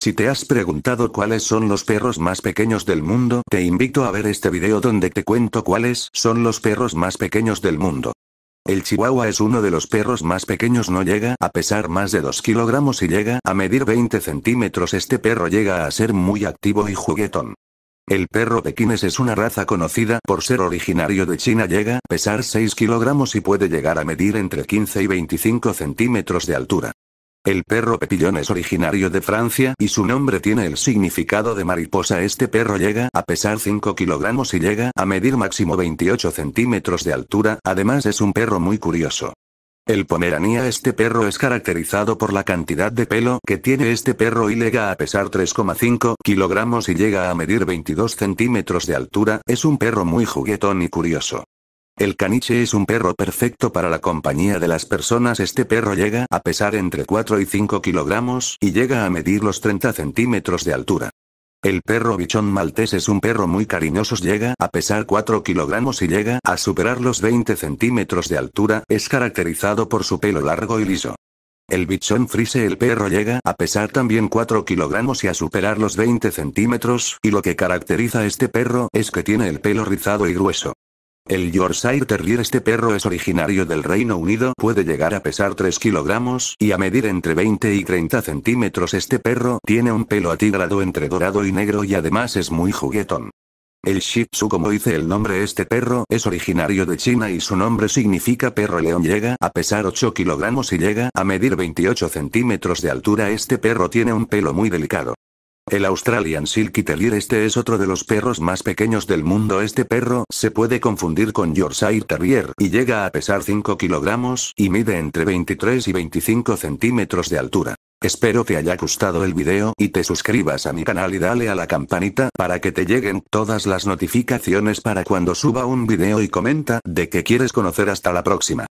Si te has preguntado cuáles son los perros más pequeños del mundo, te invito a ver este video donde te cuento cuáles son los perros más pequeños del mundo. El chihuahua es uno de los perros más pequeños no llega a pesar más de 2 kilogramos y llega a medir 20 centímetros este perro llega a ser muy activo y juguetón. El perro pequines es una raza conocida por ser originario de China. Llega a pesar 6 kilogramos y puede llegar a medir entre 15 y 25 centímetros de altura. El perro pepillón es originario de Francia y su nombre tiene el significado de mariposa. Este perro llega a pesar 5 kilogramos y llega a medir máximo 28 centímetros de altura. Además es un perro muy curioso. El Pomerania este perro es caracterizado por la cantidad de pelo que tiene este perro y llega a pesar 3,5 kilogramos y llega a medir 22 centímetros de altura, es un perro muy juguetón y curioso. El caniche es un perro perfecto para la compañía de las personas. Este perro llega a pesar entre 4 y 5 kilogramos y llega a medir los 30 centímetros de altura. El perro bichón maltés es un perro muy cariñoso, llega a pesar 4 kilogramos y llega a superar los 20 centímetros de altura, es caracterizado por su pelo largo y liso. El bichón frise el perro llega a pesar también 4 kilogramos y a superar los 20 centímetros, y lo que caracteriza a este perro es que tiene el pelo rizado y grueso. El Yorkshire Terrier este perro es originario del Reino Unido, puede llegar a pesar 3 kilogramos y a medir entre 20 y 30 centímetros. Este perro tiene un pelo atigrado entre dorado y negro y además es muy juguetón. El Shih Tzu como dice el nombre este perro es originario de China y su nombre significa perro león llega a pesar 8 kilogramos y llega a medir 28 centímetros de altura este perro tiene un pelo muy delicado. El Australian Silky Terrier este es otro de los perros más pequeños del mundo. Este perro se puede confundir con Yorkshire Terrier y llega a pesar 5 kilogramos y mide entre 23 y 25 centímetros de altura. Espero te haya gustado el video y te suscribas a mi canal y dale a la campanita para que te lleguen todas las notificaciones para cuando suba un video y comenta de que quieres conocer hasta la próxima.